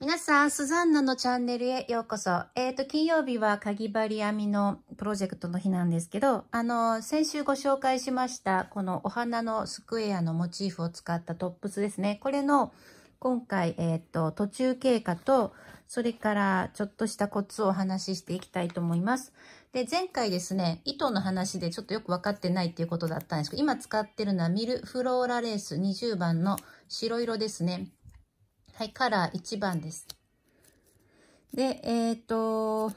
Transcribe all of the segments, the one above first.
皆さん、スザンナのチャンネルへようこそ。えっ、ー、と、金曜日はかぎ針編みのプロジェクトの日なんですけど、あの、先週ご紹介しました、このお花のスクエアのモチーフを使ったトップスですね。これの、今回、えっ、ー、と、途中経過と、それからちょっとしたコツをお話ししていきたいと思います。で、前回ですね、糸の話でちょっとよく分かってないっていうことだったんですけど、今使ってるのはミルフローラレース20番の白色ですね。はい、カラー1番です。で、えっ、ー、と、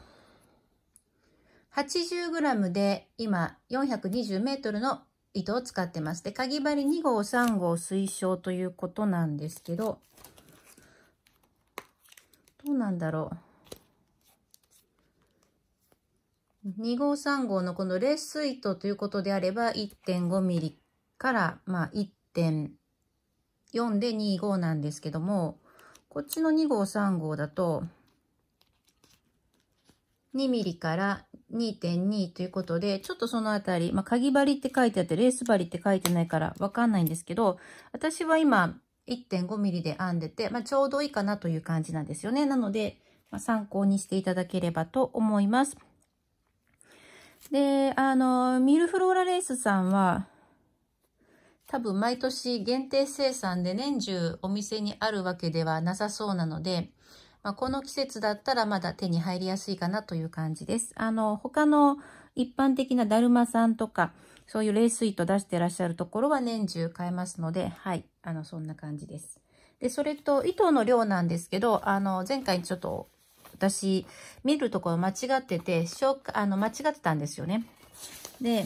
80g で今 420m の糸を使ってます。で、かぎ針2号3号推奨ということなんですけど、どうなんだろう。2号3号のこのレース糸ということであれば 1.5mm から、まあ、1.4で25なんですけども、こっちの2号、3号だと、2ミリから2.2ということで、ちょっとそのあたり、まあ、かぎ針って書いてあって、レース針って書いてないからわかんないんですけど、私は今1.5ミリで編んでて、まあ、ちょうどいいかなという感じなんですよね。なので、まあ、参考にしていただければと思います。で、あの、ミルフローラレースさんは、多分毎年限定生産で年中お店にあるわけではなさそうなので、まあ、この季節だったらまだ手に入りやすいかなという感じです。あの、他の一般的なだるまさんとか、そういう冷水と出してらっしゃるところは年中買えますので、はい、あの、そんな感じです。で、それと糸の量なんですけど、あの、前回ちょっと私、見るところ間違ってて、紹介、あの、間違ってたんですよね。で、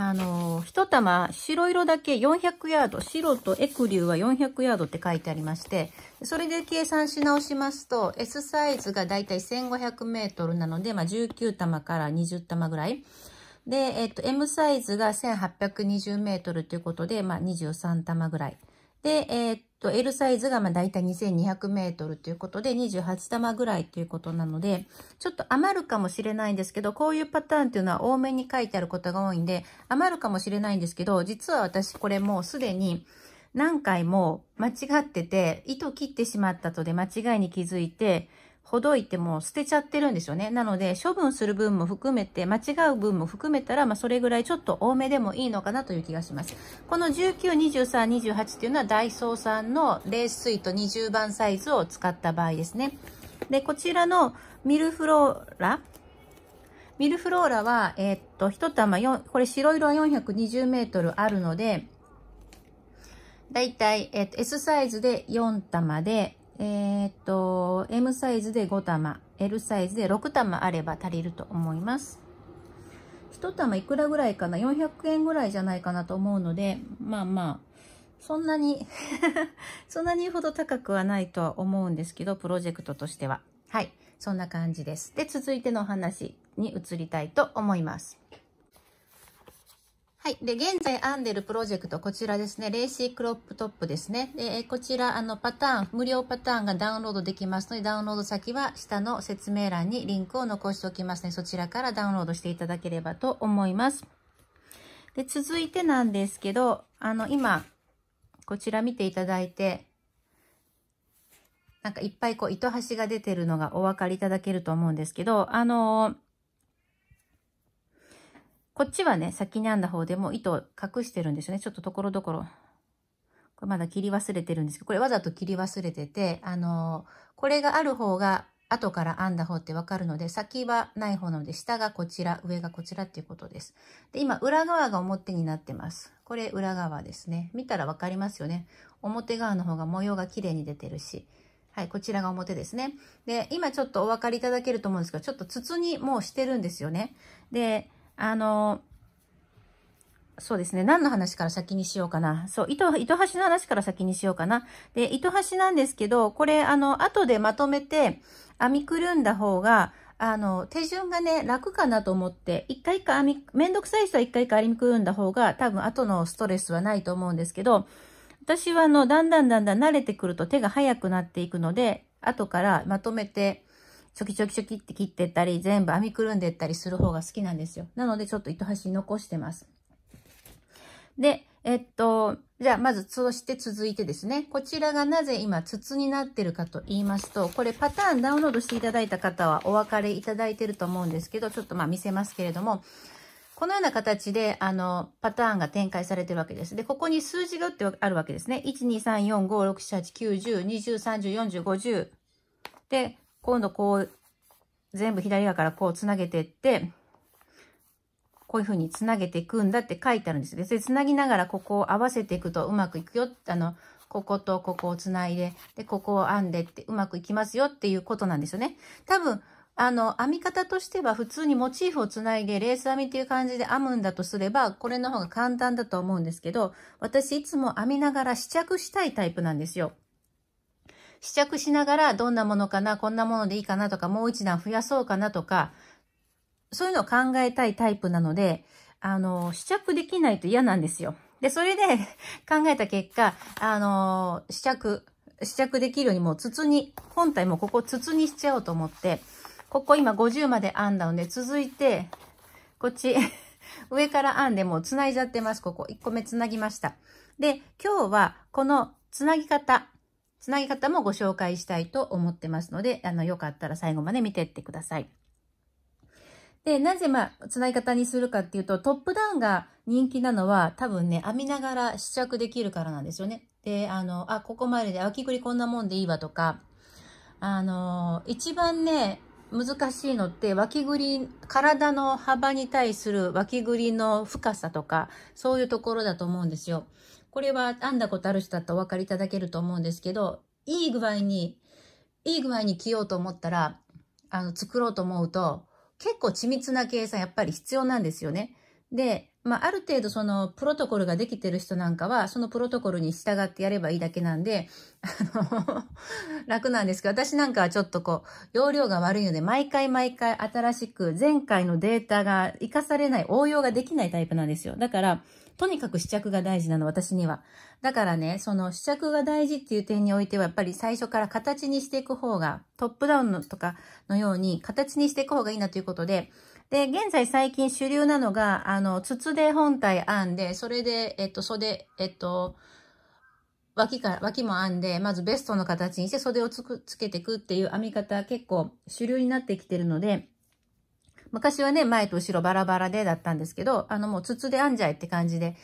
あの、一玉白色だけ400ヤード、白とエクリューは400ヤードって書いてありまして、それで計算し直しますと、S サイズがだいたい1500メートルなので、まあ、19玉から20玉ぐらい。で、えっと、M サイズが1820メートルということで、まあ、23玉ぐらい。で、えっと L サイズがまあ大体2200メートルということで28玉ぐらいということなのでちょっと余るかもしれないんですけどこういうパターンっていうのは多めに書いてあることが多いんで余るかもしれないんですけど実は私これもうすでに何回も間違ってて糸切ってしまったとで間違いに気づいてほどいても捨てちゃってるんですよね。なので、処分する分も含めて、間違う分も含めたら、まあ、それぐらいちょっと多めでもいいのかなという気がします。この19、23、28っていうのは、ダイソーさんのレーススイート20番サイズを使った場合ですね。で、こちらのミルフローラミルフローラは、えー、っと、1玉4、これ白色は420メートルあるので、だいたい、えっと、S サイズで4玉で、えー、っと、M サイズで5玉、L サイズで6玉あれば足りると思います。1玉いくらぐらいかな ?400 円ぐらいじゃないかなと思うので、まあまあ、そんなに そんなにほど高くはないとは思うんですけど、プロジェクトとしては。はい。そんな感じです。で、続いてのお話に移りたいと思います。はい。で、現在編んでるプロジェクト、こちらですね。レーシークロップトップですね。で、こちら、あの、パターン、無料パターンがダウンロードできますので、ダウンロード先は下の説明欄にリンクを残しておきますね。そちらからダウンロードしていただければと思います。で、続いてなんですけど、あの、今、こちら見ていただいて、なんかいっぱいこう糸端が出てるのがお分かりいただけると思うんですけど、あのーこっちはね、先に編んだ方でも糸を隠してるんですよね。ちょっとところどころ。これまだ切り忘れてるんですけど、これわざと切り忘れてて、あのー、これがある方が後から編んだ方ってわかるので、先はない方なので、下がこちら、上がこちらっていうことです。で、今、裏側が表になってます。これ裏側ですね。見たらわかりますよね。表側の方が模様が綺麗に出てるし。はい、こちらが表ですね。で、今ちょっとお分かりいただけると思うんですけど、ちょっと筒にもうしてるんですよね。で、あの、そうですね。何の話から先にしようかな。そう、糸、糸端の話から先にしようかな。で、糸端なんですけど、これ、あの、後でまとめて編みくるんだ方が、あの、手順がね、楽かなと思って、一回一回編み、めんどくさい人は一回一回編みくるんだ方が、多分後のストレスはないと思うんですけど、私はあの、だんだんだんだん慣れてくると手が速くなっていくので、後からまとめてちょきちょきちょきって切ってったり、全部編みくるんでったりする方が好きなんですよ。なので、ちょっと糸端残してます。で、えっと、じゃあ、まず、そして続いてですね。こちらがなぜ今、筒になってるかと言いますと、これパターンダウンロードしていただいた方はお分かりいただいてると思うんですけど、ちょっとまあ見せますけれども、このような形で、あの、パターンが展開されてるわけです。で、ここに数字が打ってあるわけですね。1、2、3、4、5、6、7、8、9、10、20、30、40、50。で、今度こう、全部左側からこうつなげてって、こういうふうにつなげていくんだって書いてあるんですよ。で、つなぎながらここを合わせていくとうまくいくよ。あの、こことここをつないで、で、ここを編んでってうまくいきますよっていうことなんですよね。多分、あの、編み方としては普通にモチーフをつないでレース編みっていう感じで編むんだとすれば、これの方が簡単だと思うんですけど、私いつも編みながら試着したいタイプなんですよ。試着しながらどんなものかな、こんなものでいいかなとか、もう一段増やそうかなとか、そういうのを考えたいタイプなので、あの、試着できないと嫌なんですよ。で、それで 考えた結果、あの、試着、試着できるようにもう筒に、本体もここ筒にしちゃおうと思って、ここ今50まで編んだので、続いて、こっち 上から編んでもう繋いじゃってます。ここ1個目繋ぎました。で、今日はこの繋ぎ方、つなぎ方もご紹介したいと思ってますので、あの、よかったら最後まで見てってください。で、なぜまあ、つなぎ方にするかっていうと、トップダウンが人気なのは、多分ね、編みながら試着できるからなんですよね。で、あの、あ、ここまでで、秋りこんなもんでいいわとか、あの、一番ね、難しいのって脇ぐり、体の幅に対する脇ぐりの深さとかそういうところだと思うんですよ。これは編んだことある人だったらお分かりいただけると思うんですけど、いい具合に、いい具合に着ようと思ったら、あの、作ろうと思うと、結構緻密な計算やっぱり必要なんですよね。で、まあ、ある程度そのプロトコルができてる人なんかは、そのプロトコルに従ってやればいいだけなんで、あの 楽なんですけど、私なんかはちょっとこう、容量が悪いので、毎回毎回新しく、前回のデータが活かされない、応用ができないタイプなんですよ。だから、とにかく試着が大事なの、私には。だからね、その試着が大事っていう点においては、やっぱり最初から形にしていく方が、トップダウンのとかのように形にしていく方がいいなということで、で、現在最近主流なのが、あの、筒で本体編んで、それで、えっと、袖、えっと、脇から、脇も編んで、まずベストの形にして袖をつく、つけていくっていう編み方結構主流になってきてるので、昔はね、前と後ろバラバラでだったんですけど、あのもう筒で編んじゃえって感じで、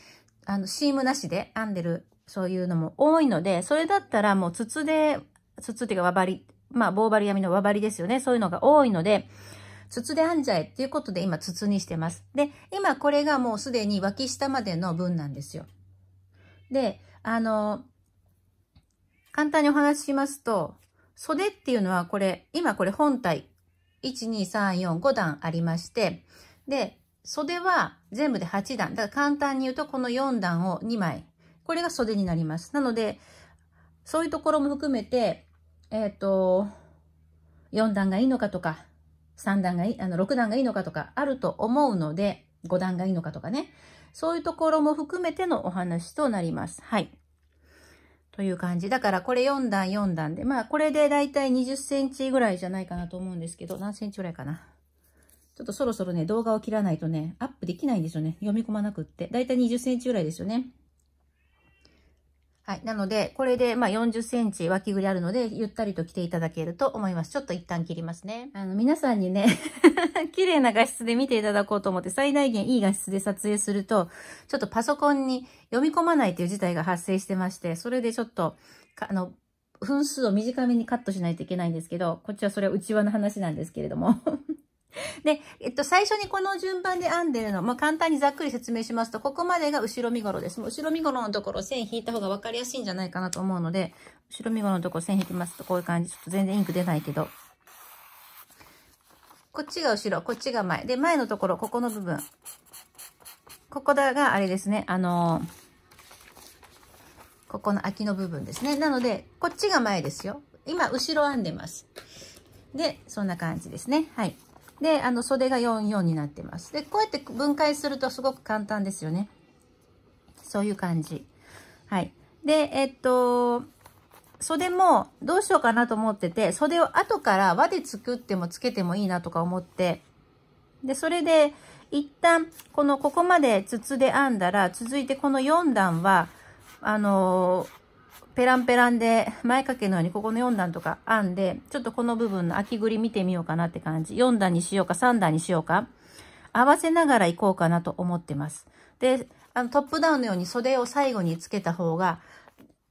あの、シームなしで編んでる、そういうのも多いので、それだったらもう筒で、筒っていうか輪針、まあ棒針編みの輪針ですよね。そういうのが多いので、筒で編んじゃえっていうことで今筒にしてます。で、今これがもうすでに脇下までの分なんですよ。で、あの、簡単にお話ししますと、袖っていうのはこれ、今これ本体1,2,3,4,5段ありまして、で、袖は全部で8段。だから簡単に言うとこの4段を2枚。これが袖になります。なので、そういうところも含めて、えっ、ー、と、4段がいいのかとか、3段がいい、あの、6段がいいのかとか、あると思うので、5段がいいのかとかね。そういうところも含めてのお話となります。はい。という感じ。だからこれ4段4段で、まあこれでだいたい20センチぐらいじゃないかなと思うんですけど、何センチぐらいかな。ちょっとそろそろね、動画を切らないとね、アップできないんですよね。読み込まなくって。だいたい20センチぐらいですよね。はい。なので、これで、ま40センチ脇ぐりあるので、ゆったりと着ていただけると思います。ちょっと一旦切りますね。あの、皆さんにね 綺麗な画質で見ていただこうと思って、最大限いい画質で撮影すると、ちょっとパソコンに読み込まないという事態が発生してまして、それでちょっと、あの、分数を短めにカットしないといけないんですけど、こっちはそれは内輪の話なんですけれどもで、えっと、最初にこの順番で編んでるの、まあ、簡単にざっくり説明しますと、ここまでが後ろ身ごろです。もう後ろ身ごろのところ線引いた方が分かりやすいんじゃないかなと思うので、後ろ身ごろのところ線引きますと、こういう感じ。ちょっと全然インク出ないけど。こっちが後ろ、こっちが前。で、前のところ、ここの部分。ここだが、あれですね、あのー、ここの空きの部分ですね。なので、こっちが前ですよ。今、後ろ編んでます。で、そんな感じですね。はい。で、あの、袖が44になってます。で、こうやって分解するとすごく簡単ですよね。そういう感じ。はい。で、えっと、袖もどうしようかなと思ってて、袖を後から輪で作ってもつけてもいいなとか思って、で、それで、一旦、この、ここまで筒で編んだら、続いてこの4段は、あのーペランペランで前掛けのようにここの4段とか編んで、ちょっとこの部分の秋り見てみようかなって感じ。4段にしようか3段にしようか。合わせながら行こうかなと思ってます。で、あのトップダウンのように袖を最後につけた方が、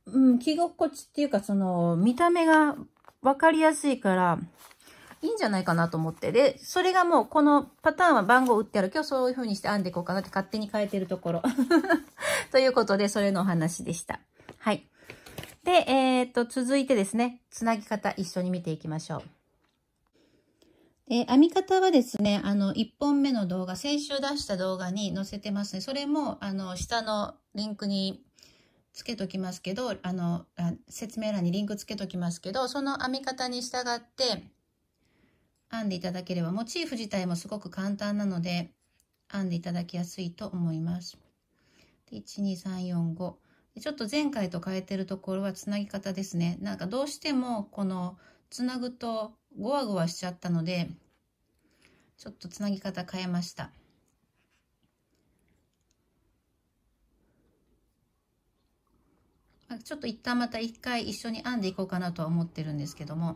うん、着心地っていうかその見た目がわかりやすいから、いいんじゃないかなと思って。で、それがもうこのパターンは番号打ってある。今日そういう風にして編んでいこうかなって勝手に変えてるところ。ということで、それのお話でした。で、えー、っと、続いてですね、つなぎ方一緒に見ていきましょう。で、編み方はですね、あの、1本目の動画、先週出した動画に載せてますね。それも、あの、下のリンクにつけときますけど、あの、説明欄にリンクつけときますけど、その編み方に従って、編んでいただければ、モチーフ自体もすごく簡単なので、編んでいただきやすいと思います。1、2、3、4、5。ちょっと前回と変えてるところはつなぎ方ですね。なんかどうしてもこのつなぐとゴワゴワしちゃったので、ちょっとつなぎ方変えました。ちょっと一旦また一回一緒に編んでいこうかなとは思ってるんですけども。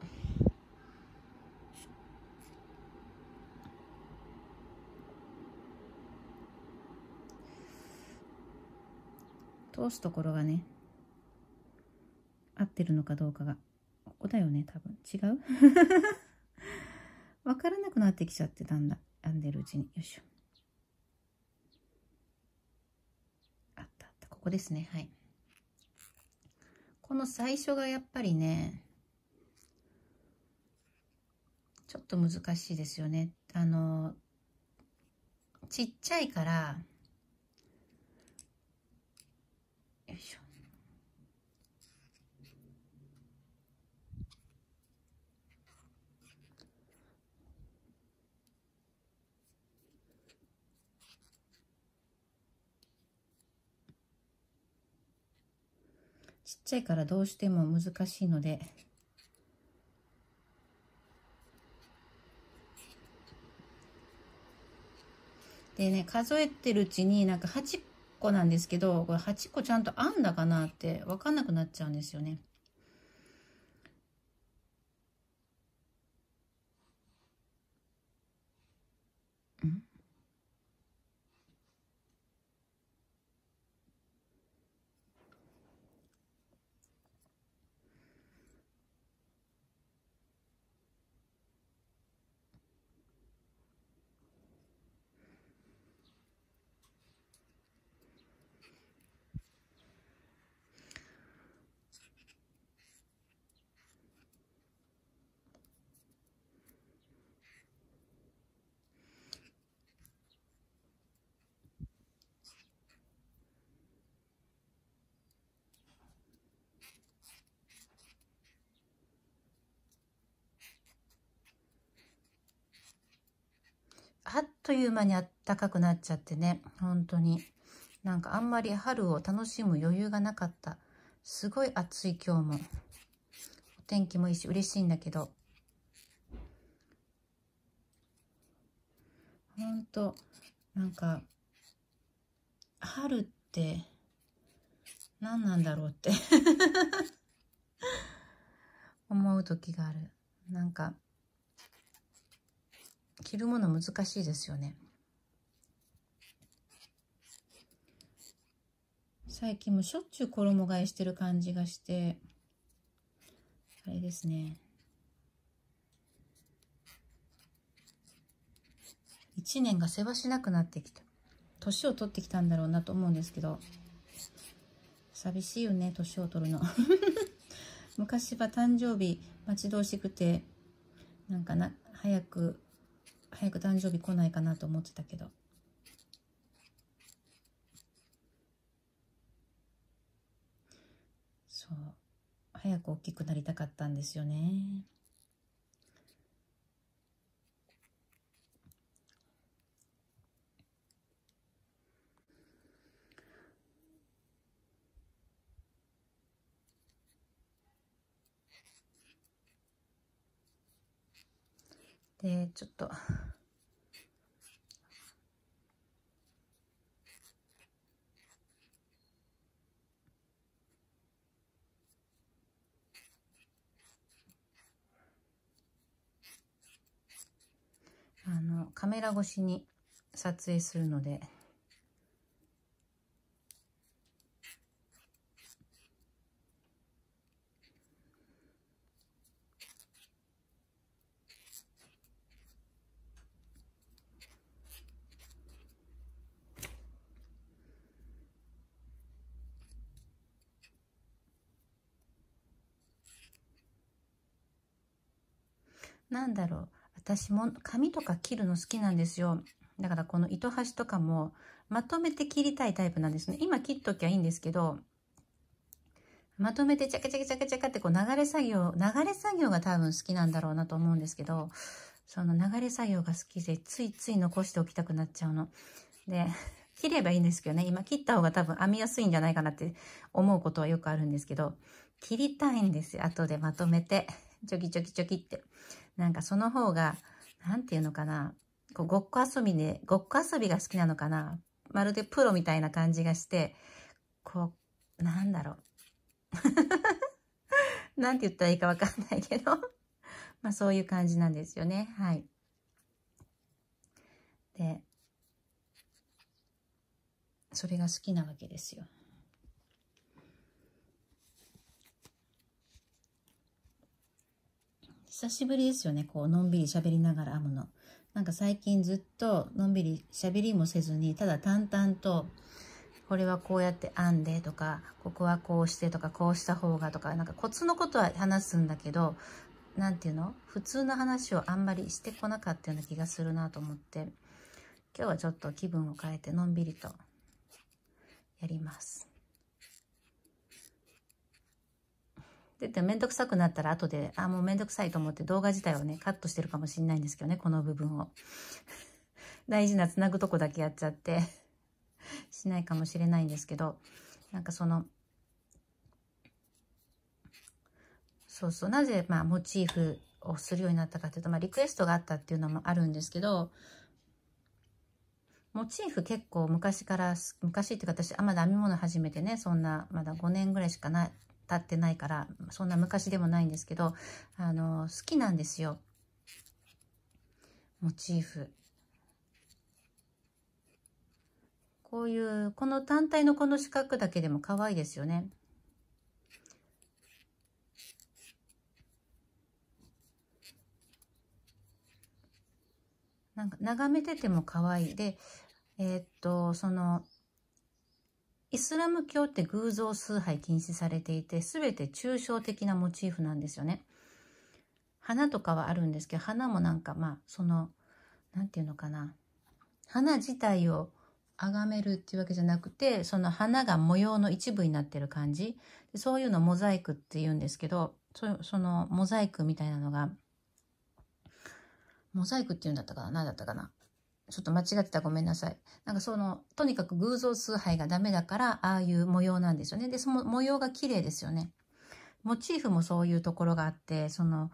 通すところがね合ってるのかどうかがここだよね多分違う分 からなくなってきちゃってたんだ編んでるうちによいしょあったあったここですねはいこの最初がやっぱりねちょっと難しいですよねあのちっちゃいからよいしょちっちゃいからどうしても難しいのででね数えてるうちになんか8個なんですけどこれ8個ちゃんと編んだかなって分かんなくなっちゃうんですよねあっという間にあったかくなっちゃってね、本当に。なんかあんまり春を楽しむ余裕がなかった。すごい暑い今日も。お天気もいいし嬉しいんだけど。本当なんか、春って何なんだろうって 思う時がある。なんか、着るもの難しいですよね最近もしょっちゅう衣替えしてる感じがしてあれですね1年がせわしなくなってきた年を取ってきたんだろうなと思うんですけど寂しいよね年を取るの 昔は誕生日待ち遠しくてなんかな早く早く誕生日来ないかなと思ってたけど。そう。早く大きくなりたかったんですよね。で、ちょっと、あの、カメラ越しに撮影するので、なんだろう私も紙とか切るの好きなんですよだからこの糸端とかもまとめて切りたいタイプなんですね今切っときゃいいんですけどまとめてチャカチャカチャカチャカってこう流れ作業流れ作業が多分好きなんだろうなと思うんですけどその流れ作業が好きでついつい残しておきたくなっちゃうので 切ればいいんですけどね今切った方が多分編みやすいんじゃないかなって思うことはよくあるんですけど切りたいんですよ後でまとめてちょきちょきちょキってなんかその方が、なんていうのかな、こうごっこ遊びで、ごっこ遊びが好きなのかな。まるでプロみたいな感じがして、こう、なんだろう。なんて言ったらいいかわかんないけど まあそういう感じなんですよね。はい。で、それが好きなわけですよ。久しぶりですよね、こう、のんびり喋りながら編むの。なんか最近ずっとのんびり喋りもせずに、ただ淡々と、これはこうやって編んでとか、ここはこうしてとか、こうした方がとか、なんかコツのことは話すんだけど、なんていうの普通の話をあんまりしてこなかったような気がするなと思って、今日はちょっと気分を変えてのんびりとやります。で、でめんどくさくなったら後で、あ、もうめんどくさいと思って動画自体をね、カットしてるかもしれないんですけどね、この部分を。大事なつなぐとこだけやっちゃってしないかもしれないんですけど、なんかその、そうそう、なぜ、まあ、モチーフをするようになったかというと、まあ、リクエストがあったっていうのもあるんですけど、モチーフ結構昔から、昔っていうか私、あ、まだ編み物始めてね、そんな、まだ5年ぐらいしかない、経ってないから、そんな昔でもないんですけど、あの、好きなんですよ。モチーフ。こういう、この単体のこの四角だけでも可愛いですよね。なんか眺めてても可愛いで、えー、っと、その、イスラム教って偶像崇拝禁止されていて、すべて抽象的なモチーフなんですよね。花とかはあるんですけど、花もなんかまあ、その、何て言うのかな。花自体を崇めるっていうわけじゃなくて、その花が模様の一部になってる感じ。そういうのモザイクって言うんですけど、そそのモザイクみたいなのが、モザイクっていうんだったかな何だったかなちょっと間違ってたらごめんなさい。なんかその、とにかく偶像崇拝がダメだから、ああいう模様なんですよね。で、その模様が綺麗ですよね。モチーフもそういうところがあって、その、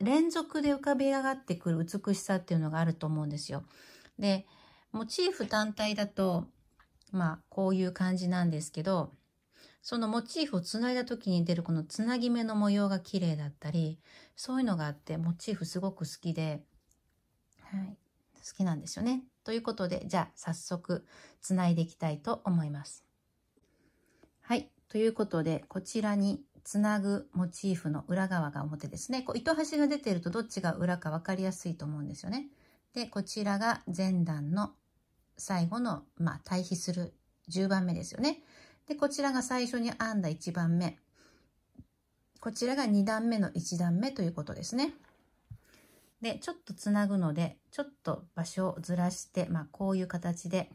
連続で浮かび上がってくる美しさっていうのがあると思うんですよ。で、モチーフ単体だと、まあ、こういう感じなんですけど、そのモチーフをつないだ時に出るこのつなぎ目の模様が綺麗だったり、そういうのがあって、モチーフすごく好きで、はい。好きなんですよね。ということで、じゃあ早速つないでいきたいと思います。はい。ということで、こちらにつなぐモチーフの裏側が表ですね。こう糸端が出てるとどっちが裏か分かりやすいと思うんですよね。で、こちらが前段の最後の、まあ、対比する10番目ですよね。で、こちらが最初に編んだ1番目。こちらが2段目の1段目ということですね。で、ちょっとつなぐので、ちょっと場所をずらして、まあ、こういう形で、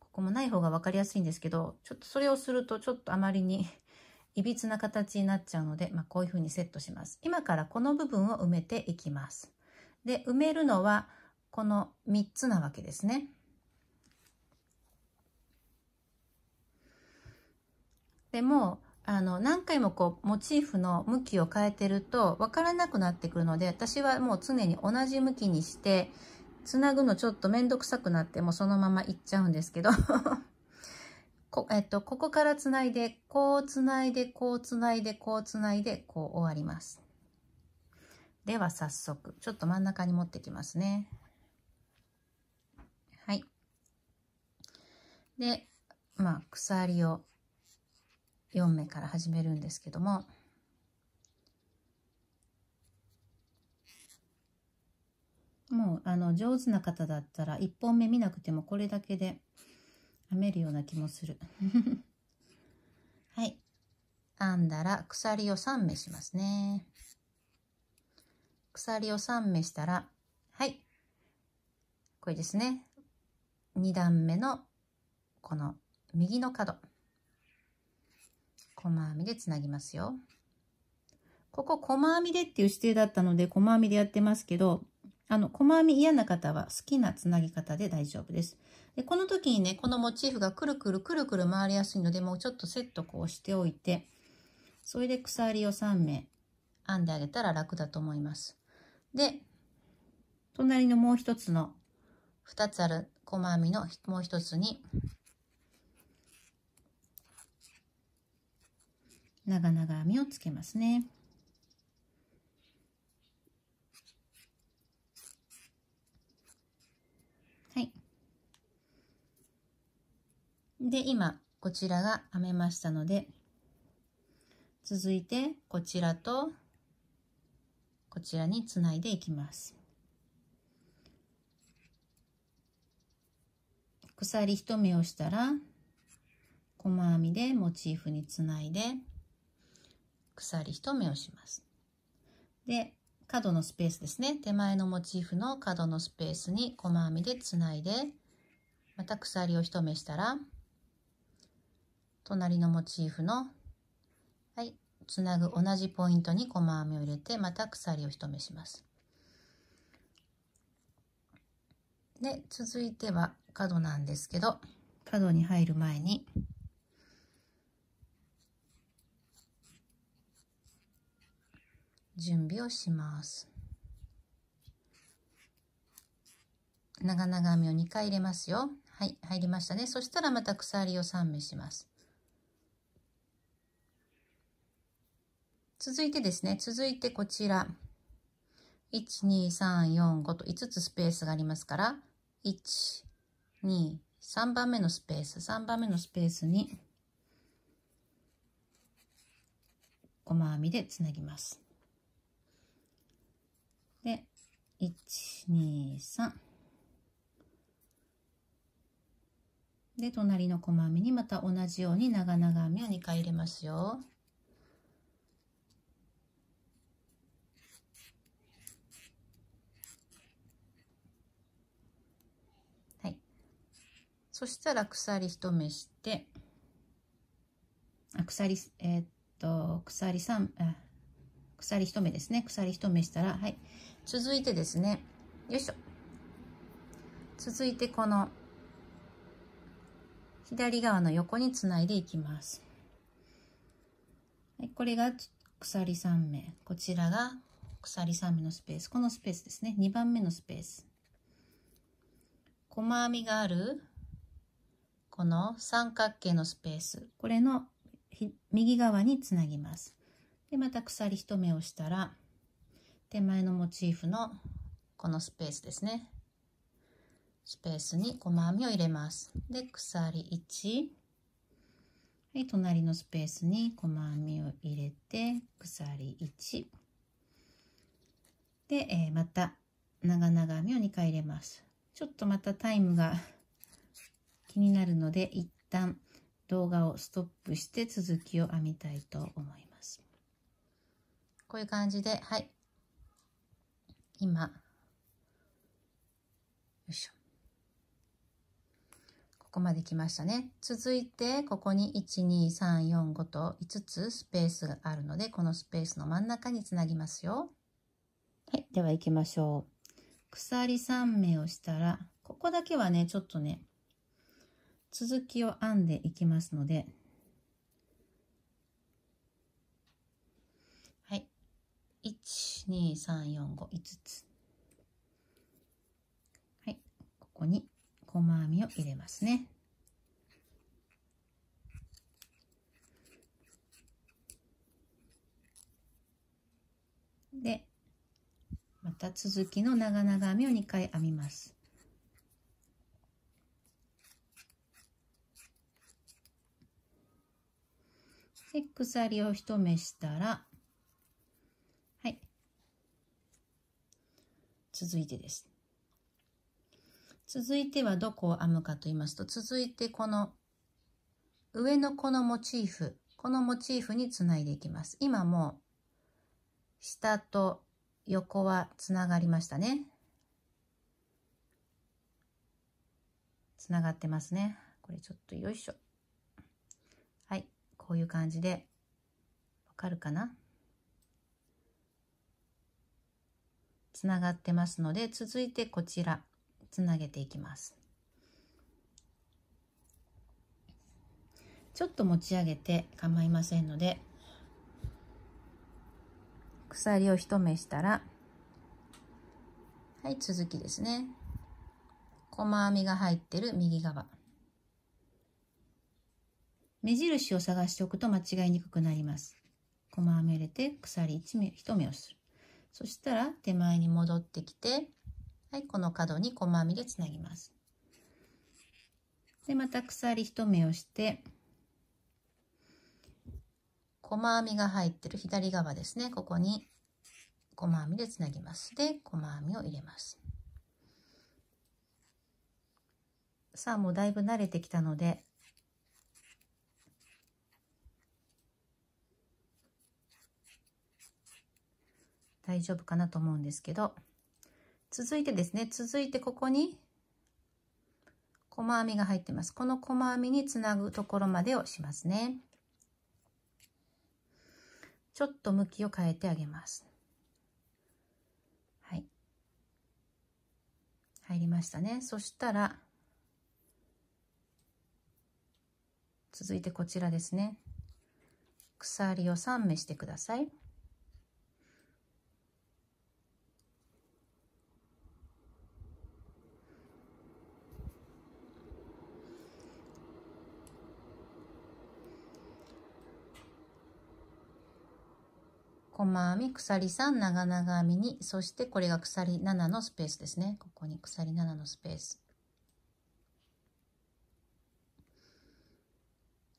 ここもない方が分かりやすいんですけど、ちょっとそれをすると、ちょっとあまりに いびつな形になっちゃうので、まあ、こういうふうにセットします。今からこの部分を埋めていきます。で、埋めるのは、この3つなわけですね。でもあの何回もこうモチーフの向きを変えてると分からなくなってくるので私はもう常に同じ向きにしてつなぐのちょっとめんどくさくなってもうそのままいっちゃうんですけど こ,、えっと、ここからつないでこうつないでこうつないでこうつないでこう終わります。では早速ちょっと真ん中に持ってきますね。はい。でまあ鎖を4目から始めるんですけどももうあの上手な方だったら1本目見なくてもこれだけで編めるような気もする はい編んだら鎖を3目しますね鎖を3目したらはいこれですね2段目のこの右の角細編みでつなぎますよ。ここ細編みでっていう指定だったので細編みでやってますけど、あの、細編み嫌な方は好きなつなぎ方で大丈夫です。で、この時にね、このモチーフがくるくるくるくる回りやすいので、もうちょっとセットこうしておいて、それで鎖を3目編んであげたら楽だと思います。で、隣のもう一つの、2つある細編みのもう一つに、長々編みをつけますね。はい。で、今、こちらが編めましたので、続いてこちらとこちらにつないでいきます鎖1目をしたら細編みでモチーフにつないで鎖一目をします。で、角のスペースですね。手前のモチーフの角のスペースに細編みでつないで、また鎖を1目したら、隣のモチーフの、はい、つなぐ同じポイントに細編みを入れて、また鎖を1目します。で、続いては角なんですけど、角に入る前に、準備をします長々編みを2回入れますよはい入りましたねそしたらまた鎖を3目します続いてですね続いてこちら12345と5つスペースがありますから123番目のスペース3番目のスペースに細編みでつなぎますで123で隣の細編みにまた同じように長々編みを2回入れますよ。はい、そしたら鎖1目してあ鎖えー、っと鎖3あ鎖1目ですね鎖1目したらはい続いてですねよいしょ続いてこの左側の横につないでいきます、はい、これが鎖3目こちらが鎖3目のスペースこのスペースですね2番目のスペース細編みがあるこの三角形のスペースこれの右側につなぎますでまた鎖1目をしたら手前のモチーフのこのスペースですねスペースに細編みを入れますで鎖1はい隣のスペースに細編みを入れて鎖1で、えー、また長々編みを2回入れますちょっとまたタイムが 気になるので一旦動画をストップして続きを編みたいと思いますこういう感じではい今よいしょここまで来ましたね続いてここに12345と5つスペースがあるのでこのスペースの真ん中につなぎますよはいでは行きましょう鎖3目をしたらここだけはねちょっとね続きを編んでいきますので12345つはいここに細編みを入れますねでまた続きの長々編みを2回編みますで鎖を1目したら続いてです。続いてはどこを編むかと言いますと、続いてこの上のこのモチーフ、このモチーフにつないでいきます。今も下と横はつながりましたね。つながってますね。これちょっとよいしょ。はい、こういう感じでわかるかなつながってますので続いてこちらつなげていきますちょっと持ち上げて構いませんので鎖を1目したらはい続きですね細編みが入ってる右側目印を探しておくと間違いにくくなります細編み入れて鎖1目1目をするそしたら手前に戻ってきて、はい、この角に細編みでつなぎます。で、また鎖1目をして、細編みが入ってる左側ですね、ここに細編みでつなぎます。で、細編みを入れます。さあ、もうだいぶ慣れてきたので、大丈夫かなと思うんですけど、続いてですね、続いてここに細編みが入ってます。この細編みにつなぐところまでをしますね。ちょっと向きを変えてあげます。はい。入りましたね。そしたら、続いてこちらですね。鎖を3目してください。細編み、鎖3、長々編みに、そしてこれが鎖7のスペースですね。ここに鎖7のスペース。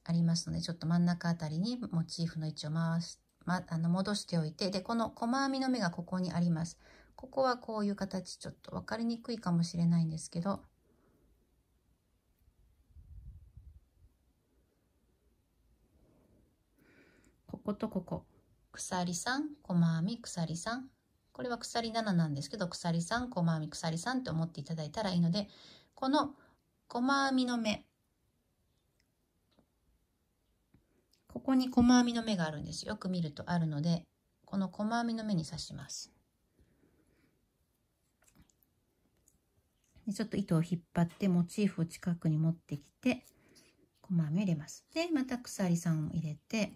ありますので、ちょっと真ん中あたりにモチーフの位置を回す、ま、あの戻しておいて、で、この細編みの目がここにあります。ここはこういう形、ちょっと分かりにくいかもしれないんですけど、こことここ。鎖3、細編み、鎖3。これは鎖7なんですけど、鎖3、細編み、鎖3って思っていただいたらいいので、この細編みの目、ここに細編みの目があるんです。よく見るとあるので、この細編みの目に刺します。でちょっと糸を引っ張ってモチーフを近くに持ってきて細編みを入れます。でまた鎖3を入れて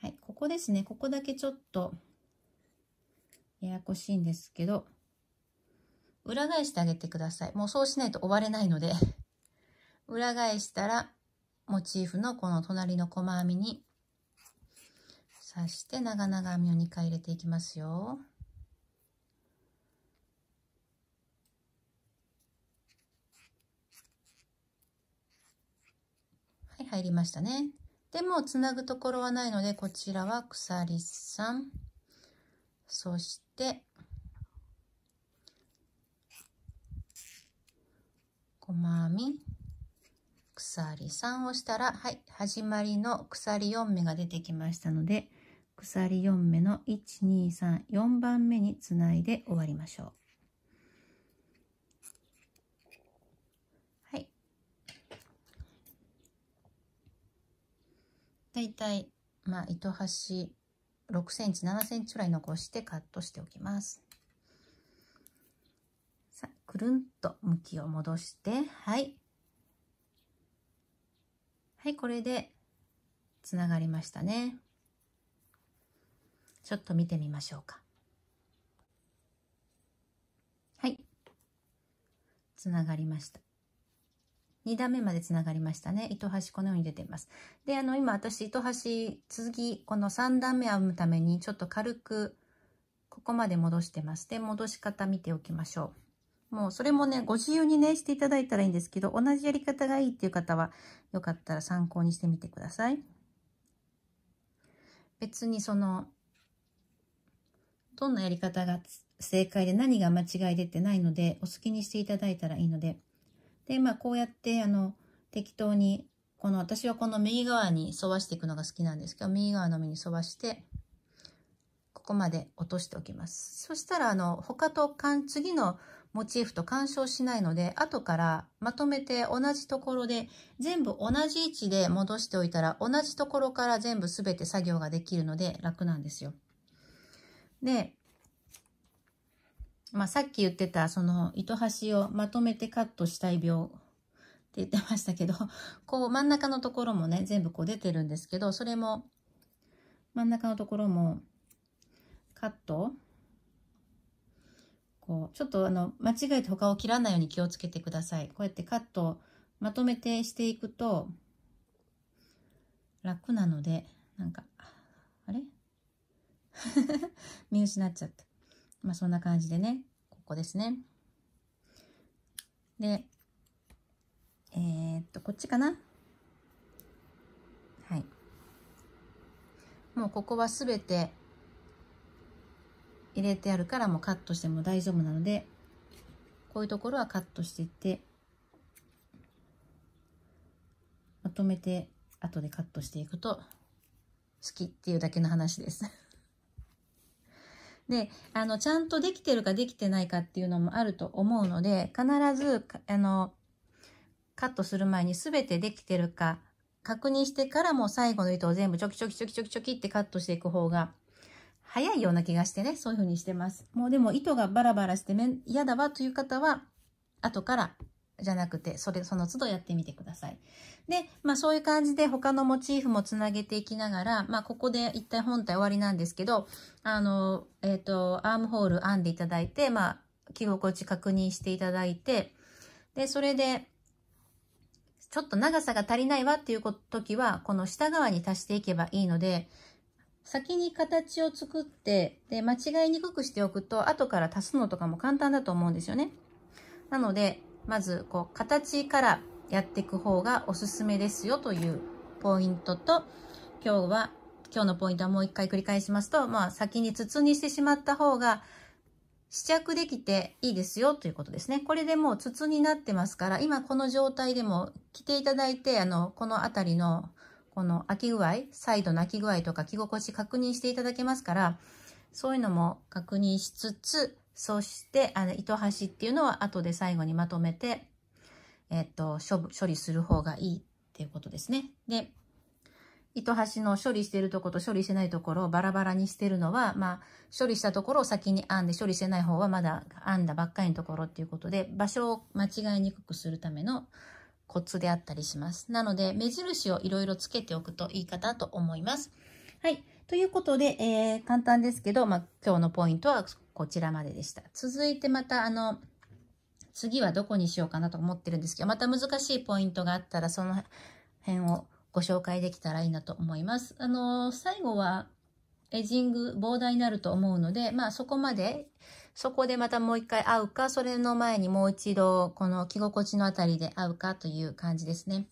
はい、ここですね。ここだけちょっと、ややこしいんですけど、裏返してあげてください。もうそうしないと終われないので裏返したら、モチーフのこの隣の細編みに刺して長々編みを2回入れていきますよ。はい、入りましたね。でもつなぐところはないのでこちらは鎖3そして細編み鎖3をしたらはい始まりの鎖4目が出てきましたので鎖4目の1234番目につないで終わりましょう。大体、まあ、糸端6センチ、7センチくらい残してカットしておきます。さくるんと向きを戻して、はい。はい、これでつながりましたね。ちょっと見てみましょうか。はい。つながりました。2段目までつながりましたね。糸端このように出ています。で、あの、今私糸端、続き、この3段目編むためにちょっと軽く、ここまで戻してます。で、戻し方見ておきましょう。もうそれもね、ご自由にね、していただいたらいいんですけど、同じやり方がいいっていう方は、よかったら参考にしてみてください。別にその、どんなやり方が正解で何が間違いでってないので、お好きにしていただいたらいいので、で、まあ、こうやって、あの、適当に、この、私はこの右側に沿わしていくのが好きなんですけど、右側の目に沿わして、ここまで落としておきます。そしたら、あの、他とかん、次のモチーフと干渉しないので、後からまとめて同じところで、全部同じ位置で戻しておいたら、同じところから全部すべて作業ができるので楽なんですよ。で、まあ、さっき言ってた、その、糸端をまとめてカットしたい病って言ってましたけど、こう、真ん中のところもね、全部こう出てるんですけど、それも、真ん中のところも、カットこう、ちょっとあの、間違えて他を切らないように気をつけてください。こうやってカット、まとめてしていくと、楽なので、なんか、あれ 見失っちゃった。まあそんな感じでね、ここですね。で、えー、っと、こっちかなはい。もうここはすべて入れてあるからもうカットしても大丈夫なので、こういうところはカットしていって、まとめて後でカットしていくと好きっていうだけの話です。で、あの、ちゃんとできてるかできてないかっていうのもあると思うので、必ず、あの、カットする前に全てできてるか確認してからも最後の糸を全部ちょきちょきちょきちょきちょきってカットしていく方が早いような気がしてね、そういう風にしてます。もうでも糸がバラバラして嫌だわという方は、後からじゃなくて、それ、その都度やってみてください。で、まあそういう感じで他のモチーフもつなげていきながら、まあここで一体本体終わりなんですけど、あの、えっ、ー、と、アームホール編んでいただいて、まあ着心地確認していただいて、で、それで、ちょっと長さが足りないわっていう時は、この下側に足していけばいいので、先に形を作って、で、間違いにくくしておくと、後から足すのとかも簡単だと思うんですよね。なので、まずこう形からやっていく方がおすすめですよというポイントと、今日は、今日のポイントはもう一回繰り返しますと、まあ先に筒にしてしまった方が試着できていいですよということですね。これでもう筒になってますから、今この状態でも着ていただいて、あの、この辺りのこの空き具合、サイドの空き具合とか着心地確認していただけますから、そういうのも確認しつつ、そしてあの糸端っていうのは後で最後にまとめて、えっと、処処理する方がいいっていうことですね。で糸端の処理してるとこと処理してないところをバラバラにしてるのは、まあ、処理したところを先に編んで、処理してない方はまだ編んだばっかりのところっていうことで、場所を間違いにくくするためのコツであったりします。なので、目印をいろいろつけておくといいかなと思います。はい。ということで、えー、簡単ですけど、まあ、今日のポイントはこちらまででした。続いてまた、あの、次はどこにしようかなと思ってるんですけど、また難しいポイントがあったら、その辺をご紹介できたらいいなと思います。あの、最後は、エジング、膨大になると思うので、まあそこまで、そこでまたもう一回会うか、それの前にもう一度、この着心地のあたりで会うかという感じですね。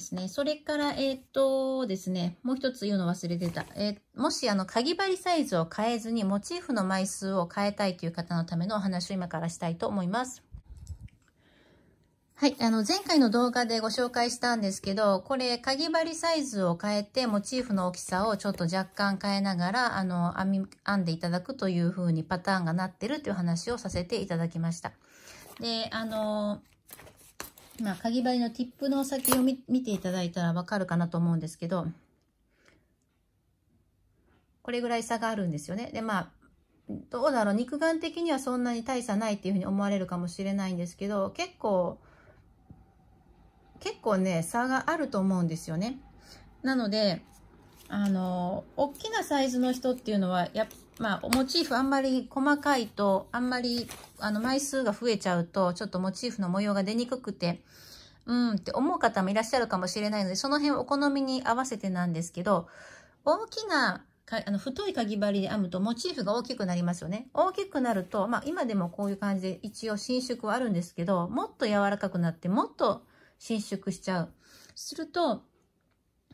ですね。それから、えっ、とですね、もう一つ言うの忘れてた。えー、もし、あの、かぎ針サイズを変えずに、モチーフの枚数を変えたいという方のためのお話を今からしたいと思います。はい、あの、前回の動画でご紹介したんですけど、これ、かぎ針サイズを変えて、モチーフの大きさをちょっと若干変えながら、あの、編み、編んでいただくという風にパターンがなってるという話をさせていただきました。で、あの、まあ、かぎ針のティップの先を見ていただいたらわかるかなと思うんですけど、これぐらい差があるんですよね。で、まあ、どうだろう、肉眼的にはそんなに大差ないっていうふうに思われるかもしれないんですけど、結構、結構ね、差があると思うんですよね。なので、あの、大きなサイズの人っていうのは、やまあ、モチーフあんまり細かいと、あんまりあの枚数が増えちゃうと、ちょっとモチーフの模様が出にくくて、うんって思う方もいらっしゃるかもしれないので、その辺お好みに合わせてなんですけど、大きなあの太いかぎ針で編むとモチーフが大きくなりますよね。大きくなると、まあ今でもこういう感じで一応伸縮はあるんですけど、もっと柔らかくなってもっと伸縮しちゃう。すると、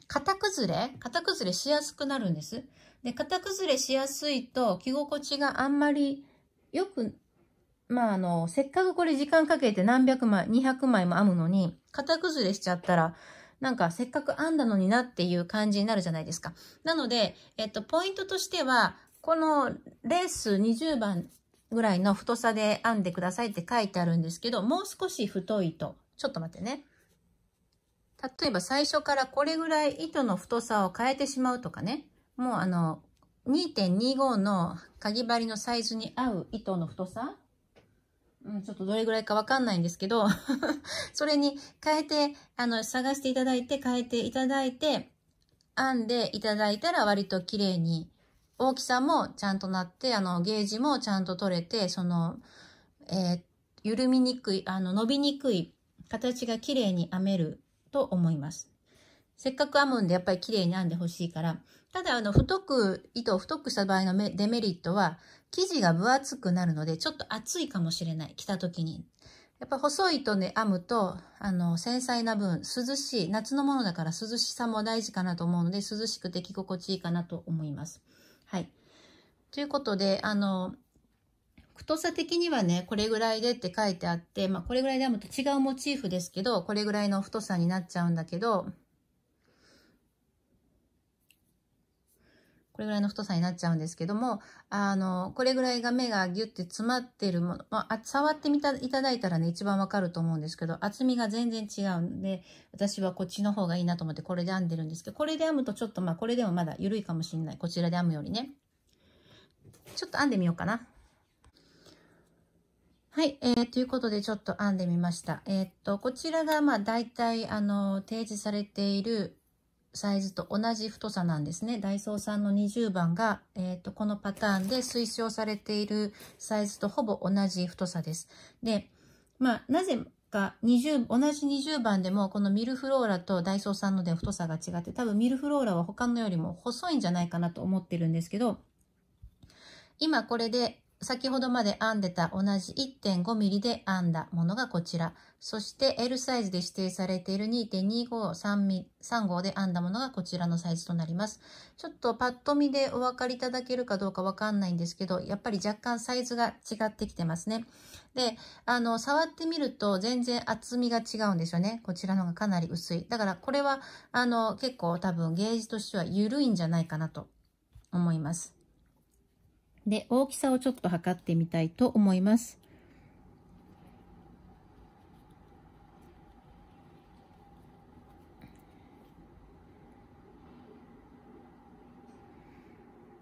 型崩れ型崩れしやすくなるんです。で、型崩れしやすいと着心地があんまり良くまああの、せっかくこれ時間かけて何百枚、200枚も編むのに、型崩れしちゃったら、なんかせっかく編んだのになっていう感じになるじゃないですか。なので、えっと、ポイントとしては、このレース20番ぐらいの太さで編んでくださいって書いてあるんですけど、もう少し太いと。ちょっと待ってね。例えば最初からこれぐらい糸の太さを変えてしまうとかね。もうあの、2.25のかぎ針のサイズに合う糸の太さうん、ちょっとどれぐらいかわかんないんですけど それに変えて、あの、探していただいて、変えていただいて、編んでいただいたら割と綺麗に、大きさもちゃんとなって、あの、ゲージもちゃんと取れて、その、えー、緩みにくい、あの、伸びにくい形が綺麗に編めると思います。せっかく編むんで、やっぱり綺麗に編んでほしいから、ただ、あの、太く、糸を太くした場合のデメリットは、生地が分厚くなるので、ちょっと厚いかもしれない。着た時に。やっぱ細いとね、編むと、あの、繊細な分、涼しい、夏のものだから涼しさも大事かなと思うので、涼しくて着心地いいかなと思います。はい。ということで、あの、太さ的にはね、これぐらいでって書いてあって、まあ、これぐらいで編むと違うモチーフですけど、これぐらいの太さになっちゃうんだけど、これぐらいの太さになっちゃうんですけども、あの、これぐらいが目がギュって詰まってるもの、まあ、触ってみた、いただいたらね、一番わかると思うんですけど、厚みが全然違うんで、私はこっちの方がいいなと思ってこれで編んでるんですけど、これで編むとちょっとまあ、これでもまだ緩いかもしれない。こちらで編むよりね。ちょっと編んでみようかな。はい、えー、ということでちょっと編んでみました。えー、っと、こちらがまあ大体あの、提示されている、サイズと同じ太さなんですね。ダイソーさんの20番が、えーと、とこのパターンで推奨されているサイズとほぼ同じ太さです。で、まあ、なぜか20同じ20番でもこのミルフローラとダイソーさんので太さが違って多分ミルフローラは他のよりも細いんじゃないかなと思ってるんですけど今これで先ほどまで編んでた同じ 1.5mm で編んだものがこちら。そして L サイズで指定されている2.253号で編んだものがこちらのサイズとなります。ちょっとパッと見でお分かりいただけるかどうかわかんないんですけど、やっぱり若干サイズが違ってきてますね。で、あの、触ってみると全然厚みが違うんですよね。こちらのがかなり薄い。だからこれは、あの、結構多分ゲージとしては緩いんじゃないかなと思います。で、大きさをちょっと測ってみたいと思います。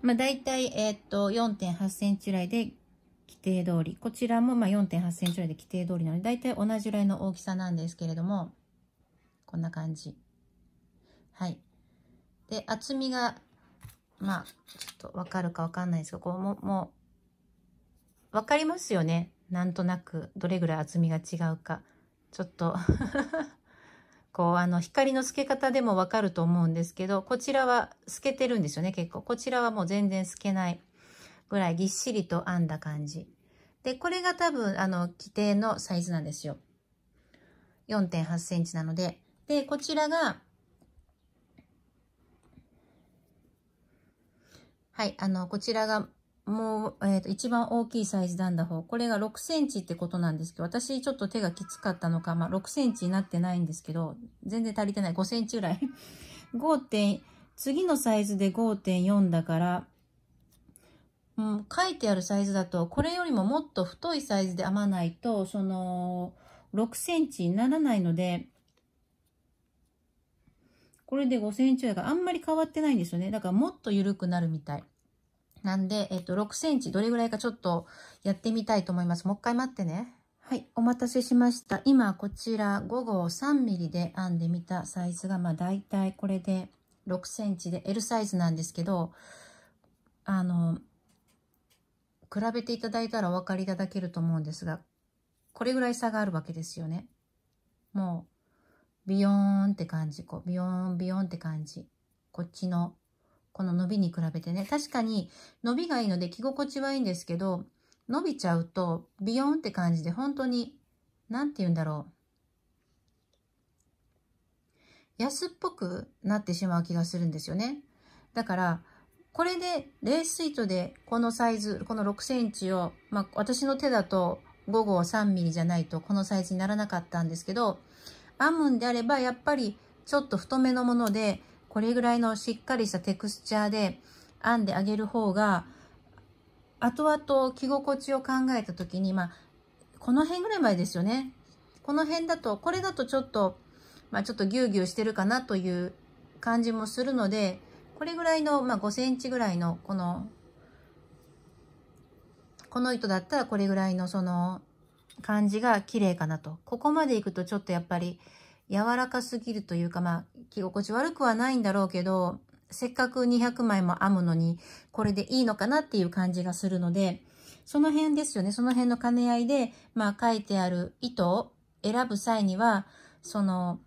まあ、大体、えっと、4.8センチぐらいで規定通り。こちらも、まあ、4.8センチぐらいで規定通りなので、大体同じぐらいの大きさなんですけれども、こんな感じ。はい。で、厚みがまあ、ちょっとわかるかわかんないですけど、こうも、もう、わかりますよね。なんとなく、どれぐらい厚みが違うか。ちょっと こう、あの、光の透け方でもわかると思うんですけど、こちらは透けてるんですよね、結構。こちらはもう全然透けないぐらいぎっしりと編んだ感じ。で、これが多分、あの、規定のサイズなんですよ。4.8センチなので。で、こちらが、はい、あの、こちらがもう、えっ、ー、と、一番大きいサイズなんだ方。これが6センチってことなんですけど、私ちょっと手がきつかったのか、まあ、6センチになってないんですけど、全然足りてない。5センチぐらい。5 点、次のサイズで5.4だから、うん、書いてあるサイズだと、これよりももっと太いサイズで編まないと、その、6センチにならないので、これで5センチがあんまり変わってないんですよね。だからもっと緩くなるみたい。なんで、えっと、6センチどれぐらいかちょっとやってみたいと思います。もう一回待ってね。はい、お待たせしました。今こちら5号3ミリで編んでみたサイズが、まあ大体これで6センチで L サイズなんですけど、あの、比べていただいたらお分かりいただけると思うんですが、これぐらい差があるわけですよね。もうビヨーンって感じ、こう、ビヨーン、ビヨーンって感じ。こっちの、この伸びに比べてね。確かに、伸びがいいので着心地はいいんですけど、伸びちゃうと、ビヨーンって感じで、本当に、なんて言うんだろう。安っぽくなってしまう気がするんですよね。だから、これで、レースイートで、このサイズ、この6センチを、まあ、私の手だと、5号3ミリじゃないと、このサイズにならなかったんですけど、編むんであれば、やっぱりちょっと太めのもので、これぐらいのしっかりしたテクスチャーで編んであげる方が、後々着心地を考えた時に、まあ、この辺ぐらい前ですよね。この辺だと、これだとちょっと、まあちょっとギュうギュうしてるかなという感じもするので、これぐらいの、まあ5センチぐらいの、この、この糸だったらこれぐらいのその感じが綺麗かなと。ここまで行くとちょっとやっぱり柔らかすぎるというか、まあ、着心地悪くはないんだろうけど、せっかく200枚も編むのに、これでいいのかなっていう感じがするので、その辺ですよね。その辺の兼ね合いで、まあ、書いてある糸を選ぶ際には、その、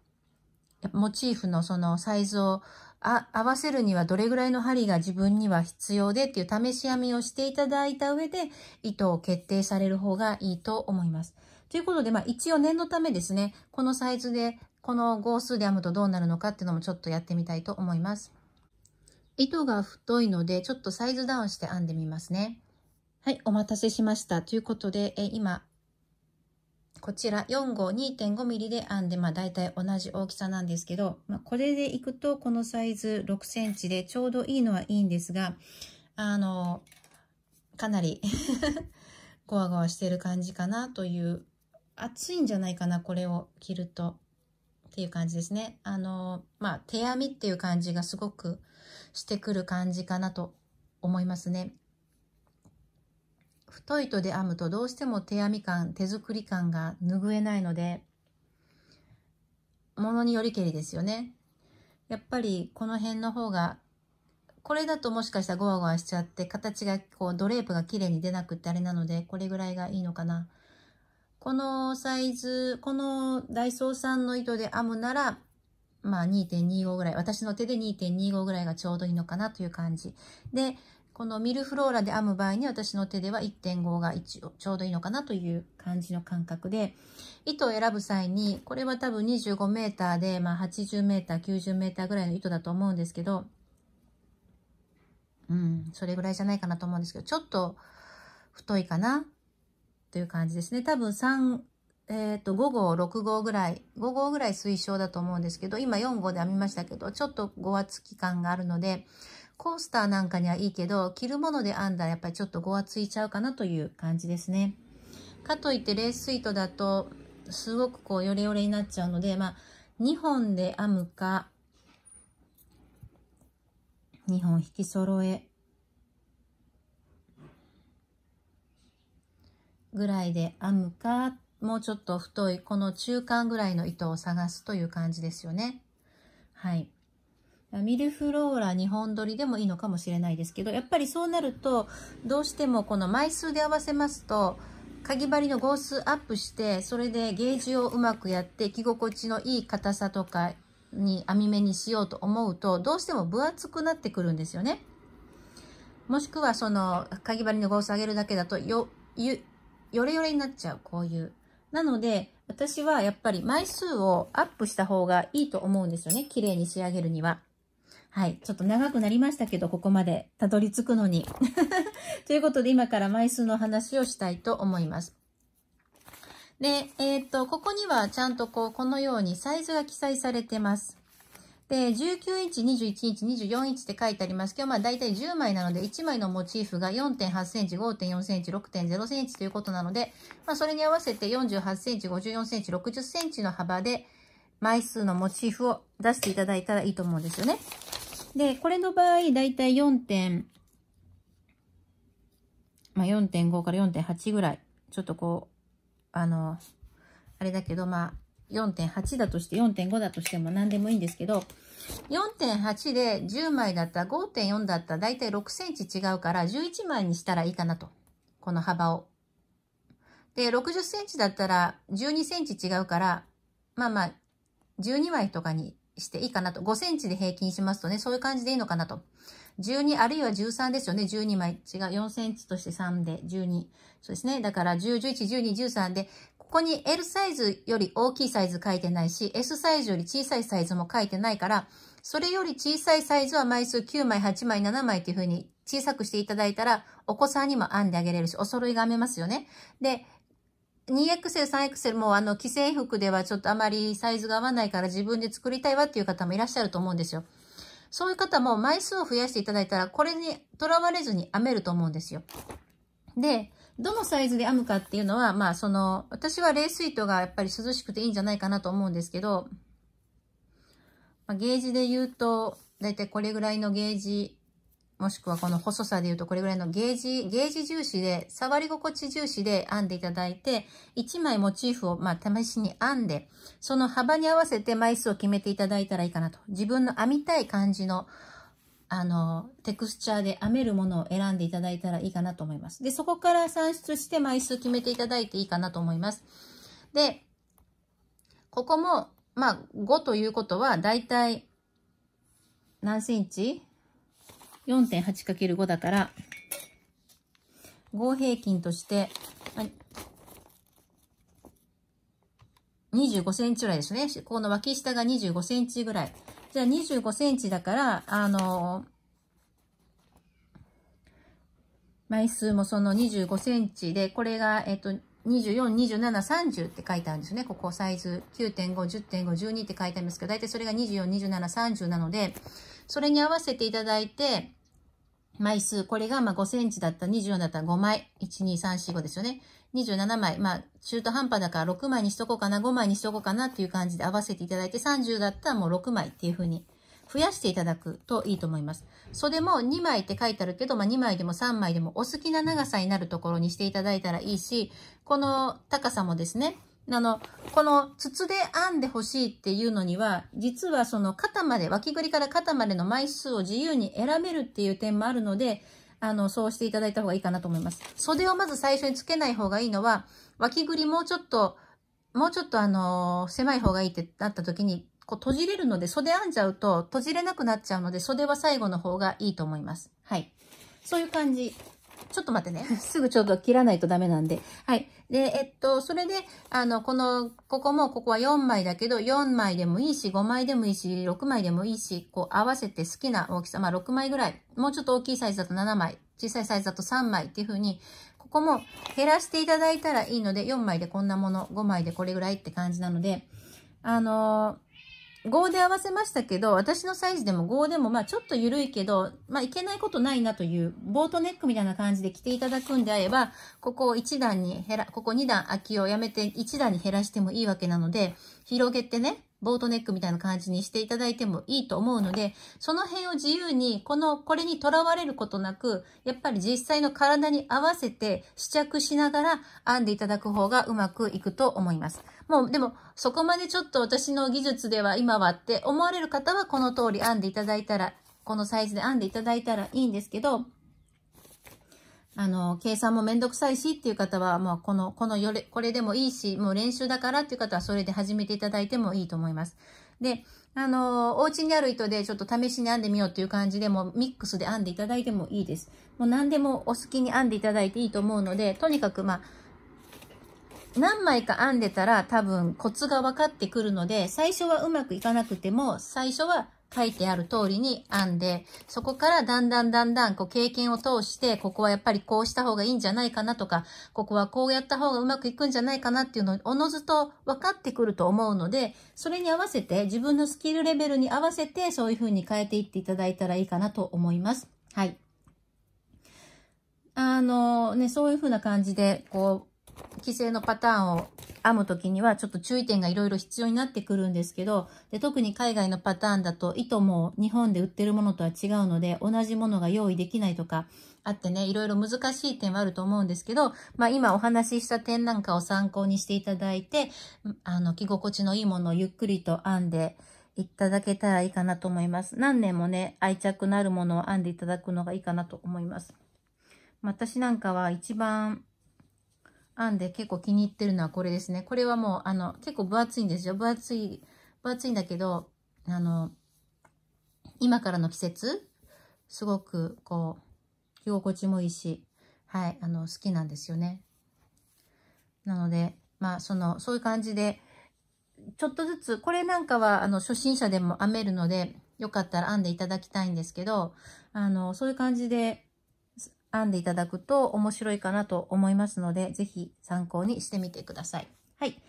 モチーフのそのサイズをあ合わせるにはどれぐらいの針が自分には必要でっていう試し編みをしていただいた上で糸を決定される方がいいと思います。ということで、まあ一応念のためですね、このサイズで、この号数で編むとどうなるのかっていうのもちょっとやってみたいと思います。糸が太いので、ちょっとサイズダウンして編んでみますね。はい、お待たせしました。ということで、え今、こちら4号 2.5mm で編んで、まあ大体同じ大きさなんですけど、まあ、これでいくとこのサイズ6センチでちょうどいいのはいいんですが、あの、かなり ゴワゴワしてる感じかなという、暑いんじゃないかな、これを着ると。っていう感じですね。あの、まあ、手編みっていう感じがすごくしてくる感じかなと思いますね。太い糸で編むとどうしても手編み感、手作り感が拭えないので、ものによりけりですよね。やっぱりこの辺の方が、これだともしかしたらゴワゴワしちゃって、形がこうドレープが綺麗に出なくってあれなので、これぐらいがいいのかな。このサイズ、このダイソーさんの糸で編むなら、まあ2.25ぐらい、私の手で2.25ぐらいがちょうどいいのかなという感じ。で、このミルフローラで編む場合に私の手では1.5がちょうどいいのかなという感じの感覚で、糸を選ぶ際に、これは多分25メーターで、まあ80メーター、90メーターぐらいの糸だと思うんですけど、うん、それぐらいじゃないかなと思うんですけど、ちょっと太いかなという感じですね。多分3、えっ、ー、と、5号、6号ぐらい、5号ぐらい推奨だと思うんですけど、今4号で編みましたけど、ちょっと5わ期き感があるので、コースターなんかにはいいけど、着るもので編んだらやっぱりちょっとごわついちゃうかなという感じですね。かといってレース糸だと、すごくこうヨレヨレになっちゃうので、まあ、2本で編むか、2本引き揃えぐらいで編むか、もうちょっと太い、この中間ぐらいの糸を探すという感じですよね。はい。ミルフローラ2本撮りでもいいのかもしれないですけど、やっぱりそうなると、どうしてもこの枚数で合わせますと、かぎ針の号数アップして、それでゲージをうまくやって、着心地のいい硬さとかに編み目にしようと思うと、どうしても分厚くなってくるんですよね。もしくはその、かぎ針の号数上げるだけだと、よ、よ、よれよれになっちゃう、こういう。なので、私はやっぱり枚数をアップした方がいいと思うんですよね。綺麗に仕上げるには。はい。ちょっと長くなりましたけど、ここまでたどり着くのに。ということで、今から枚数の話をしたいと思います。で、えー、っと、ここにはちゃんとこう、このようにサイズが記載されてます。で、19インチ、21インチ、24インチって書いてありますけど、まあ大体10枚なので、1枚のモチーフが4.8センチ、5.4センチ、6.0センチということなので、まあそれに合わせて48センチ、54センチ、60センチの幅で、枚数のモチーフを出していただいたらいいと思うんですよね。で、これの場合、だいたい4点、まあ、4.5から4.8ぐらい。ちょっとこう、あの、あれだけど、まあ、4.8だとして、4.5だとしても何でもいいんですけど、4.8で10枚だったら5.4だったらだいたい6センチ違うから11枚にしたらいいかなと。この幅を。で、60センチだったら12センチ違うから、まあまあ、12枚とかにしていいかなと。5センチで平均しますとね、そういう感じでいいのかなと。12あるいは13ですよね。12枚違う。4センチとして3で12。そうですね。だから10、11、12、13で、ここに L サイズより大きいサイズ書いてないし、S サイズより小さいサイズも書いてないから、それより小さいサイズは枚数9枚、8枚、7枚っていう風に小さくしていただいたら、お子さんにも編んであげれるし、お揃いが編めますよね。で、2XL3XL もあの既製服ではちょっとあまりサイズが合わないから自分で作りたいわっていう方もいらっしゃると思うんですよ。そういう方も枚数を増やしていただいたらこれにとらわれずに編めると思うんですよ。で、どのサイズで編むかっていうのは、まあその、私は冷水糸がやっぱり涼しくていいんじゃないかなと思うんですけど、まあ、ゲージで言うと、だいたいこれぐらいのゲージもしくはこの細さで言うとこれぐらいのゲージ、ゲージ重視で、触り心地重視で編んでいただいて、1枚モチーフをまあ試しに編んで、その幅に合わせて枚数を決めていただいたらいいかなと。自分の編みたい感じの、あの、テクスチャーで編めるものを選んでいただいたらいいかなと思います。で、そこから算出して枚数決めていただいていいかなと思います。で、ここも、まあ、5ということは、だいたい何センチ 4.8×5 だから、合平均として、25センチぐらいですね。この脇下が25センチぐらい。じゃあ25センチだから、あの枚数もその25センチで、これが、えっと、24、27、30って書いてあるんですね。ここサイズ9.5、10.5、12って書いてありますけど、大体それが24、27、30なので、それに合わせていただいて、枚数、これがま5センチだった、24だったら5枚、1、2、3、4、5ですよね。27枚、まあ、中途半端だから6枚にしとこうかな、5枚にしとこうかなっていう感じで合わせていただいて、30だったらもう6枚っていう風に増やしていただくといいと思います。袖も2枚って書いてあるけど、まあ、2枚でも3枚でもお好きな長さになるところにしていただいたらいいし、この高さもですね、あの、この筒で編んでほしいっていうのには、実はその肩まで、脇ぐりから肩までの枚数を自由に選べるっていう点もあるので、あの、そうしていただいた方がいいかなと思います。袖をまず最初につけない方がいいのは、脇ぐりもうちょっと、もうちょっとあの、狭い方がいいってなった時に、こう閉じれるので、袖編んじゃうと閉じれなくなっちゃうので、袖は最後の方がいいと思います。はい。そういう感じちょっと待ってね。すぐちょうど切らないとダメなんで。はい。で、えっと、それで、あの、この、ここも、ここは4枚だけど、4枚でもいいし、5枚でもいいし、6枚でもいいし、こう合わせて好きな大きさ、まあ6枚ぐらい。もうちょっと大きいサイズだと7枚、小さいサイズだと3枚っていう風に、ここも減らしていただいたらいいので、4枚でこんなもの、5枚でこれぐらいって感じなので、あのー5で合わせましたけど、私のサイズでも5でもまあちょっと緩いけど、まあいけないことないなという、ボートネックみたいな感じで着ていただくんであれば、ここを1段に減ら、ここ2段空きをやめて1段に減らしてもいいわけなので、広げてね、ボートネックみたいな感じにしていただいてもいいと思うので、その辺を自由に、この、これにとらわれることなく、やっぱり実際の体に合わせて試着しながら編んでいただく方がうまくいくと思います。もう、でも、そこまでちょっと私の技術では今はって思われる方はこの通り編んでいただいたら、このサイズで編んでいただいたらいいんですけど、あの、計算もめんどくさいしっていう方は、もうこの、このよれ、これでもいいし、もう練習だからっていう方はそれで始めていただいてもいいと思います。で、あの、お家にある糸でちょっと試しに編んでみようっていう感じでもミックスで編んでいただいてもいいです。もう何でもお好きに編んでいただいていいと思うので、とにかくまあ、何枚か編んでたら多分コツが分かってくるので、最初はうまくいかなくても、最初は書いてある通りに編んで、そこからだんだんだんだんこう経験を通して、ここはやっぱりこうした方がいいんじゃないかなとか、ここはこうやった方がうまくいくんじゃないかなっていうのをおのずと分かってくると思うので、それに合わせて自分のスキルレベルに合わせてそういう風に変えていっていただいたらいいかなと思います。はい。あのね、そういう風な感じで、こう、規制のパターンを編む時にはちょっと注意点がいろいろ必要になってくるんですけどで特に海外のパターンだと糸も日本で売ってるものとは違うので同じものが用意できないとかあってねいろいろ難しい点はあると思うんですけど、まあ、今お話しした点なんかを参考にしていただいてあの着心地のいいものをゆっくりと編んでいただけたらいいかなと思います。何年もね愛着のあるものを編んでいただくのがいいかなと思います。私なんかは一番編んで結構気に入ってるのはこれですね。これはもう、あの、結構分厚いんですよ。分厚い、分厚いんだけど、あの、今からの季節、すごく、こう、着心地もいいし、はい、あの、好きなんですよね。なので、まあ、その、そういう感じで、ちょっとずつ、これなんかは、あの、初心者でも編めるので、よかったら編んでいただきたいんですけど、あの、そういう感じで、編んでいただくと面白いかなと思いますので、ぜひ参考にしてみてください。はい。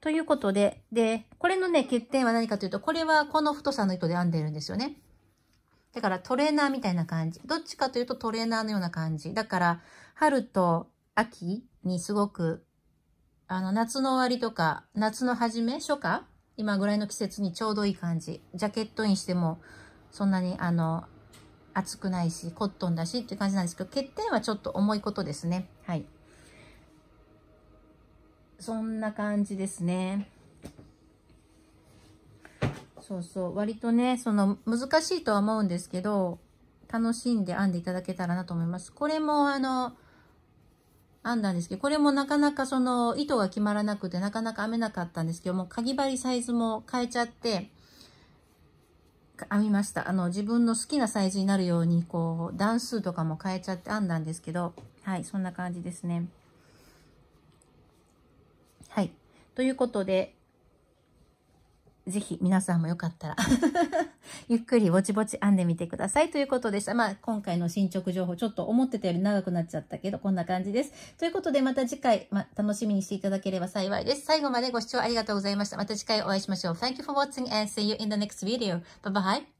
ということで、で、これのね、欠点は何かというと、これはこの太さの糸で編んでるんですよね。だからトレーナーみたいな感じ。どっちかというとトレーナーのような感じ。だから、春と秋にすごく、あの、夏の終わりとか、夏の初め、初夏今ぐらいの季節にちょうどいい感じ。ジャケットインしても、そんなに、あの、厚くないし、コットンだしっていう感じなんですけど、欠点はちょっと重いことですね。はい。そんな感じですね。そうそう。割とね、その難しいとは思うんですけど、楽しんで編んでいただけたらなと思います。これもあの、編んだんですけど、これもなかなかその糸が決まらなくて、なかなか編めなかったんですけども、うかぎ針サイズも変えちゃって、編みました。あの、自分の好きなサイズになるように、こう、段数とかも変えちゃって編んだんですけど、はい、そんな感じですね。はい。ということで、ぜひ皆さんもよかったら ゆっくりぼちぼち編んでみてくださいということでした。まあ、今回の進捗情報、ちょっと思ってたより長くなっちゃったけど、こんな感じです。ということで、また次回、ま、楽しみにしていただければ幸いです。最後までご視聴ありがとうございました。また次回お会いしましょう。Thank you for watching and see you in the next video. Bye bye.